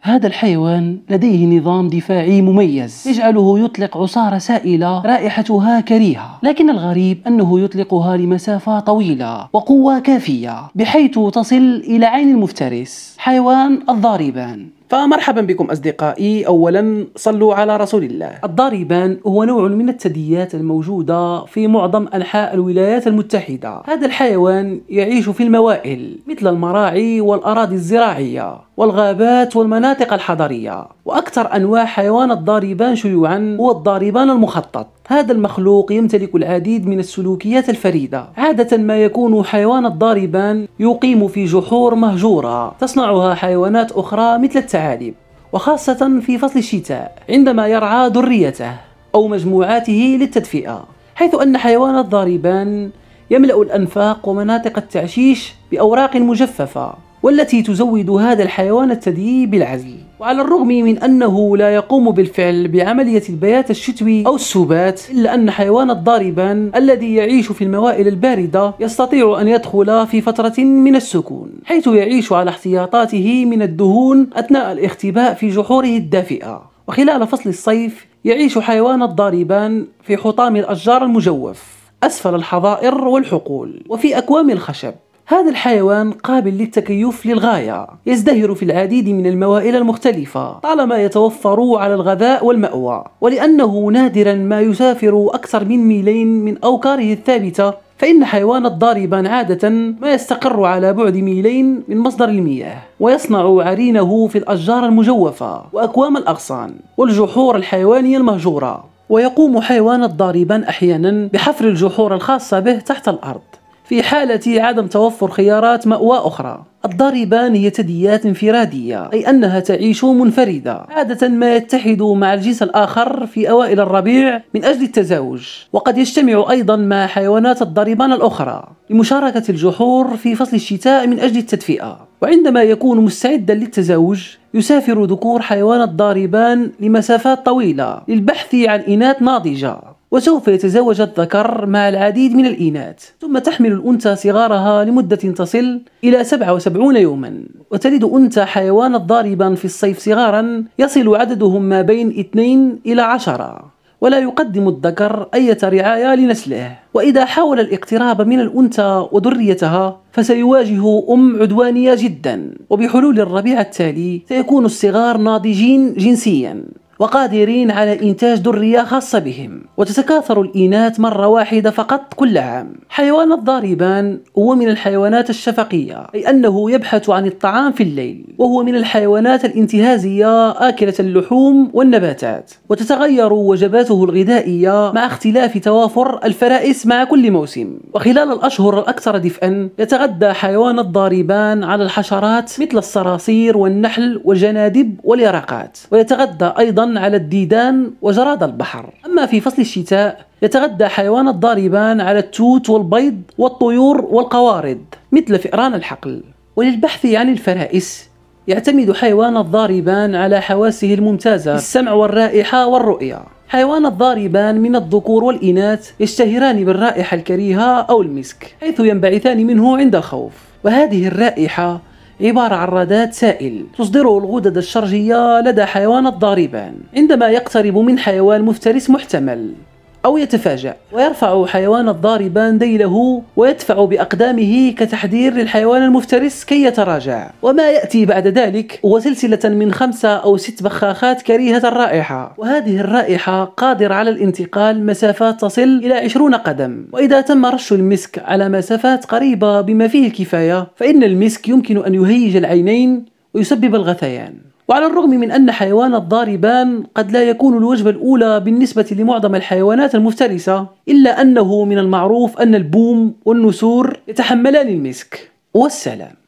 هذا الحيوان لديه نظام دفاعي مميز يجعله يطلق عصارة سائلة رائحتها كريهة لكن الغريب أنه يطلقها لمسافة طويلة وقوة كافية بحيث تصل إلى عين المفترس حيوان الضاربان فمرحبا بكم أصدقائي أولا صلوا على رسول الله الضريبان هو نوع من الثدييات الموجودة في معظم أنحاء الولايات المتحدة هذا الحيوان يعيش في الموائل مثل المراعي والأراضي الزراعية والغابات والمناطق الحضرية وأكثر أنواع حيوان الضاربان شيوعا هو الضاربان المخطط هذا المخلوق يمتلك العديد من السلوكيات الفريدة عادة ما يكون حيوان الضاربان يقيم في جحور مهجورة تصنعها حيوانات أخرى مثل الثعالب وخاصة في فصل الشتاء عندما يرعى ذريته أو مجموعاته للتدفئة حيث أن حيوان الضاربان يملأ الأنفاق ومناطق التعشيش بأوراق مجففة والتي تزود هذا الحيوان الثديي بالعزل وعلى الرغم من أنه لا يقوم بالفعل بعملية البيات الشتوي أو السبات إلا أن حيوان الضاربان الذي يعيش في الموائل الباردة يستطيع أن يدخل في فترة من السكون حيث يعيش على احتياطاته من الدهون أثناء الاختباء في جحوره الدافئة وخلال فصل الصيف يعيش حيوان الضاربان في حطام الأشجار المجوف أسفل الحظائر والحقول وفي أكوام الخشب هذا الحيوان قابل للتكيف للغاية يزدهر في العديد من الموائل المختلفة طالما يتوفر على الغذاء والمأوى ولأنه نادرا ما يسافر أكثر من ميلين من أوكاره الثابتة فإن حيوان الضاربان عادة ما يستقر على بعد ميلين من مصدر المياه ويصنع عرينه في الأشجار المجوفة وأكوام الأغصان والجحور الحيوانية المهجورة ويقوم حيوان الضاربان أحيانا بحفر الجحور الخاصة به تحت الأرض في حالة عدم توفر خيارات مأوى أخرى الضاربان هي ثدييات انفرادية أي أنها تعيش منفردة عادة ما يتحد مع الجنس الآخر في أوائل الربيع من أجل التزاوج وقد يجتمع أيضا مع حيوانات الضاربان الأخرى لمشاركة الجحور في فصل الشتاء من أجل التدفئة وعندما يكون مستعدا للتزاوج يسافر ذكور حيوان الضاربان لمسافات طويلة للبحث عن إناث ناضجة وسوف يتزوج الذكر مع العديد من الإناث ثم تحمل الأنثى صغارها لمدة تصل إلى 77 يوما وتلد أنثى حيوانا ضاربا في الصيف صغارا يصل عددهم ما بين 2 إلى 10 ولا يقدم الذكر أي رعاية لنسله وإذا حاول الاقتراب من الأنثى وذريتها فسيواجه أم عدوانية جدا وبحلول الربيع التالي سيكون الصغار ناضجين جنسيا وقادرين على إنتاج ذرية خاصة بهم وتتكاثر الإناث مرة واحدة فقط كل عام حيوان الضاربان هو من الحيوانات الشفقية أي أنه يبحث عن الطعام في الليل وهو من الحيوانات الانتهازية آكلة اللحوم والنباتات وتتغير وجباته الغذائية مع اختلاف توافر الفرائس مع كل موسم وخلال الأشهر الأكثر دفئا يتغذى حيوان الضاربان على الحشرات مثل الصراصير والنحل والجنادب واليرقات ويتغذى أيضا على الديدان وجراد البحر أما في فصل الشتاء يتغذى حيوان الضاربان على التوت والبيض والطيور والقوارض مثل فئران الحقل وللبحث عن الفرائس يعتمد حيوان الضاربان على حواسه الممتازة السمع والرائحة والرؤية حيوان الضاربان من الذكور والإناث يشتهران بالرائحة الكريهة أو المسك حيث ينبعثان منه عند الخوف وهذه الرائحة عبارة عن رادات سائل تصدره الغدد الشرجية لدى حيوانات ضاربان عندما يقترب من حيوان مفترس محتمل أو يتفاجأ ويرفع حيوان الضاربا ذيله ويدفع بأقدامه كتحذير للحيوان المفترس كي يتراجع وما يأتي بعد ذلك هو سلسلة من خمسة أو ست بخاخات كريهة الرائحة وهذه الرائحة قادرة على الانتقال مسافات تصل إلى 20 قدم وإذا تم رش المسك على مسافات قريبة بما فيه الكفاية فإن المسك يمكن أن يهيج العينين ويسبب الغثيان وعلى الرغم من أن حيوان الضاربان قد لا يكون الوجبة الأولى بالنسبة لمعظم الحيوانات المفترسة إلا أنه من المعروف أن البوم والنسور يتحملان المسك والسلام